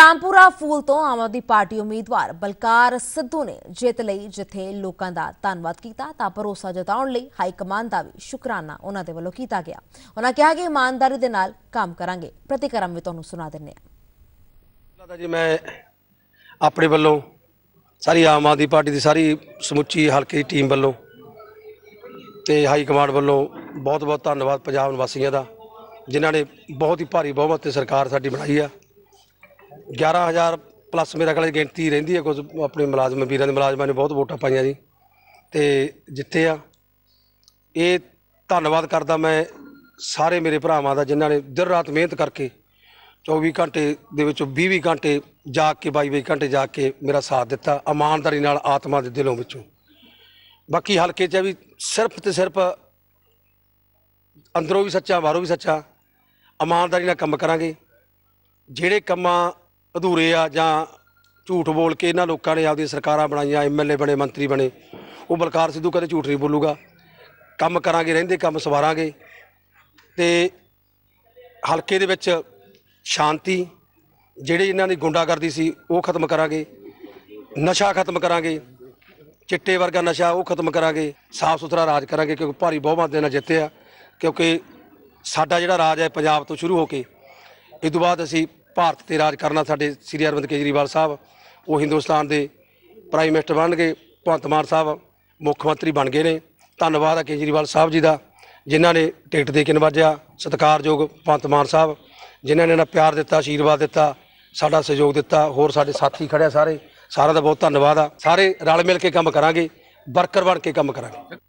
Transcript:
ਰਾਮਪੁਰਾ ਫੂਲ ਤੋਂ ਆਮ ਆਦਮੀ ਪਾਰਟੀ ਉਮੀਦਵਾਰ ਬਲਕਾਰ ਸਿੱਧੂ ਨੇ ਜਿੱਤ ਲਈ ਜਿੱਥੇ ਲੋਕਾਂ ਦਾ ਧੰਨਵਾਦ ਕੀਤਾ ਤਾਂ ਭਰੋਸਾ ਜਤਾਉਣ ਲਈ ਹਾਈ ਕਮਾਂਡ ਦਾ ਵੀ ਸ਼ੁਕਰਾਨਾ ਉਹਨਾਂ ਦੇ ਵੱਲੋਂ ਕੀਤਾ ਗਿਆ ਉਹਨਾਂ ਕਿਹਾ ਕਿ ਇਮਾਨਦਾਰੀ ਦੇ ਨਾਲ ਕੰਮ ਕਰਾਂਗੇ ਪ੍ਰਤੀਕਰਮ ਵੀ ਤੁਹਾਨੂੰ ਸੁਣਾ ਦਿੰਨੇ ਆ ਦਾਦਾ ਜੀ ਮੈਂ ਆਪਣੇ ਵੱਲੋਂ ਸਾਰੀ ਆਮ ਆਦਮੀ ਪਾਰਟੀ ਦੀ ਸਾਰੀ ਸਮੁੱਚੀ ਹਲਕੇ ਦੀ ਟੀਮ ਵੱਲੋਂ ਤੇ ਹਾਈ ਕਮਾਂਡ ਵੱਲੋਂ ਬਹੁਤ ਬਹੁਤ ਧੰਨਵਾਦ ਪੰਜਾਬ ਨਿਵਾਸੀਆਂ ਦਾ ਜਿਨ੍ਹਾਂ ਨੇ ਬਹੁਤ ਹੀ ਭਾਰੀ ਬਹੁਮਤ ਤੇ ਸਰਕਾਰ ਸਾਡੀ ਬਣਾਈ ਆ 11000 ਪਲੱਸ ਮੇਰਾ ਕਲੇ ਗਿਣਤੀ ਰਹਿੰਦੀ ਹੈ ਕੁਝ ਆਪਣੇ ਮੁਲਾਜ਼ਮ ਵੀਰਾਂ ਦੇ ਮੁਲਾਜ਼ਮਾਂ ਨੇ ਬਹੁਤ ਵੋਟਾਂ ਪਾਈਆਂ ਜੀ ਤੇ ਜਿੱਤੇ ਆ ਇਹ ਧੰਨਵਾਦ ਕਰਦਾ ਮੈਂ ਸਾਰੇ ਮੇਰੇ ਭਰਾਵਾਂ ਦਾ ਜਿਨ੍ਹਾਂ ਨੇ ਦਿਨ ਰਾਤ ਮਿਹਨਤ ਕਰਕੇ 24 ਘੰਟੇ ਦੇ ਵਿੱਚੋਂ 20 ਘੰਟੇ ਜਾਗ ਕੇ 22 ਘੰਟੇ ਜਾਗ ਕੇ ਮੇਰਾ ਸਾਥ ਦਿੱਤਾ ਇਮਾਨਦਾਰੀ ਨਾਲ ਆਤਮਾ ਦੇ ਦਿਲੋਂ ਵਿੱਚੋਂ ਬਾਕੀ ਹਲਕੇ 'ਚ ਵੀ ਸਿਰਫ ਤੇ ਸਿਰਫ ਅੰਦਰੋਂ ਵੀ ਸੱਚਾ ਬਾਹਰੋਂ ਵੀ ਸੱਚਾ ਇਮਾਨਦਾਰੀ ਨਾਲ ਕੰਮ ਕਰਾਂਗੇ ਜਿਹੜੇ ਕੰਮਾਂ ਅਧੂਰੇ ਆ ਜਾਂ ਝੂਠ ਬੋਲ ਕੇ ਇਹਨਾਂ ਲੋਕਾਂ ਨੇ ਆਪਦੀ ਸਰਕਾਰਾਂ ਬਣਾਈਆਂ ਐਮਐਲਏ ਬਣੇ ਮੰਤਰੀ ਬਣੇ ਉਹ ਬਲਕਾਰ ਸਿੱਧੂ ਕਦੇ ਝੂਠ ਨਹੀਂ ਬੋਲੂਗਾ ਕੰਮ ਕਰਾਂਗੇ ਰਹਿੰਦੇ ਕੰਮ ਸਵਾਰਾਂਗੇ ਤੇ ਹਲਕੇ ਦੇ ਵਿੱਚ ਸ਼ਾਂਤੀ ਜਿਹੜੇ ਇਹਨਾਂ ਦੀ ਗੁੰਡਾਗਰਦੀ ਸੀ ਉਹ ਖਤਮ ਕਰਾਂਗੇ ਨਸ਼ਾ ਖਤਮ ਕਰਾਂਗੇ ਚਿੱਟੇ ਵਰਗਾ ਨਸ਼ਾ ਉਹ ਖਤਮ ਕਰਾਂਗੇ ਸਾਫ਼ ਸੁਥਰਾ ਰਾਜ ਕਰਾਂਗੇ ਕਿਉਂਕਿ ਭਾਰੀ ਬਹੁਮਤ ਦੇ ਨਾਲ ਜਿੱਤੇ ਆ ਕਿਉਂਕਿ ਸਾਡਾ ਜਿਹੜਾ ਰਾਜ ਹੈ ਪੰਜਾਬ ਤੋਂ ਸ਼ੁਰੂ ਹੋ ਕੇ ਇਸ ਤੋਂ ਬਾਅਦ ਅਸੀਂ ਭਾਰਤ ਤੇ ਰਾਜ ਕਰਨਾ ਸਾਡੇ ਸ੍ਰੀ ਅਰਵਿੰਦ ਕੇਜਰੀਵਾਲ ਸਾਹਿਬ ਉਹ ਹਿੰਦੁਸਤਾਨ ਦੇ ਪ੍ਰਾਈਮ ਮਿਨਿਸਟਰ ਗਏ ਭਗਵੰਤ ਮਾਨ ਸਾਹਿਬ ਮੁੱਖ ਮੰਤਰੀ ਬਣ ਗਏ ਨੇ ਧੰਨਵਾਦ ਆ ਕੇਜਰੀਵਾਲ ਸਾਹਿਬ ਜੀ ਦਾ ਜਿਨ੍ਹਾਂ ਨੇ ਟਿਕਟ ਦੇ ਕੇ ਨਵਾਜਿਆ ਸਤਿਕਾਰਯੋਗ ਭਗਵੰਤ ਮਾਨ ਸਾਹਿਬ ਜਿਨ੍ਹਾਂ ਨੇ ਨਾ ਪਿਆਰ ਦਿੱਤਾ ਆਸ਼ੀਰਵਾਦ ਦਿੱਤਾ ਸਾਡਾ ਸਹਿਯੋਗ ਦਿੱਤਾ ਹੋਰ ਸਾਡੇ ਸਾਥੀ ਖੜਿਆ ਸਾਰੇ ਸਾਰਿਆਂ ਦਾ ਬਹੁਤ ਧੰਨਵਾਦ ਆ ਸਾਰੇ ਰਲ ਮਿਲ ਕੇ ਕੰਮ ਕਰਾਂਗੇ ਵਰਕਰ ਬਣ ਕੇ ਕੰਮ ਕਰਾਂਗੇ